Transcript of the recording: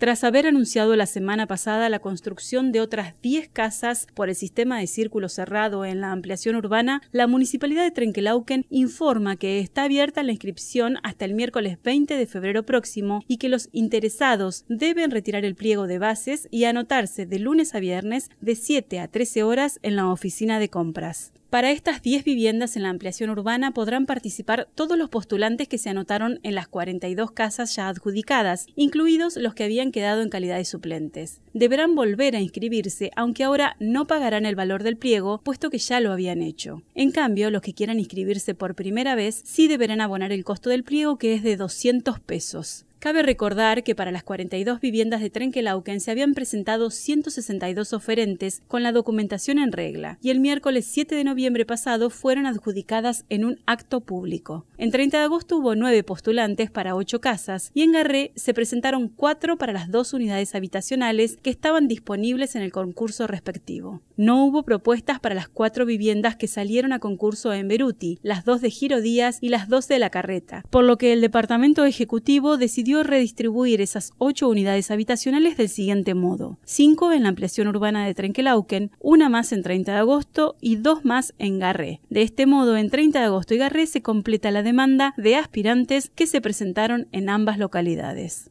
tras haber anunciado la semana pasada la construcción de otras 10 casas por el sistema de círculo cerrado en la ampliación urbana, la Municipalidad de Trenquelauquen informa que está abierta la inscripción hasta el miércoles 20 de febrero próximo y que los interesados deben retirar el pliego de bases y anotarse de lunes a viernes de 7 a 13 horas en la oficina de compras. Para estas 10 viviendas en la ampliación urbana podrán participar todos los postulantes que se anotaron en las 42 casas ya adjudicadas, incluidos los que habían quedado en calidad de suplentes. Deberán volver a inscribirse, aunque ahora no pagarán el valor del pliego, puesto que ya lo habían hecho. En cambio, los que quieran inscribirse por primera vez sí deberán abonar el costo del pliego, que es de 200 pesos. Cabe recordar que para las 42 viviendas de Trenquelauquen se habían presentado 162 oferentes con la documentación en regla y el miércoles 7 de noviembre pasado fueron adjudicadas en un acto público. En 30 de agosto hubo nueve postulantes para ocho casas y en Garré se presentaron cuatro para las dos unidades habitacionales que estaban disponibles en el concurso respectivo. No hubo propuestas para las cuatro viviendas que salieron a concurso en Beruti, las dos de Giro Díaz y las dos de La Carreta, por lo que el Departamento Ejecutivo decidió redistribuir esas ocho unidades habitacionales del siguiente modo: cinco en la ampliación urbana de Trenquelauquen, una más en 30 de agosto y dos más en Garré. De este modo, en 30 de agosto y Garré se completa la demanda de aspirantes que se presentaron en ambas localidades.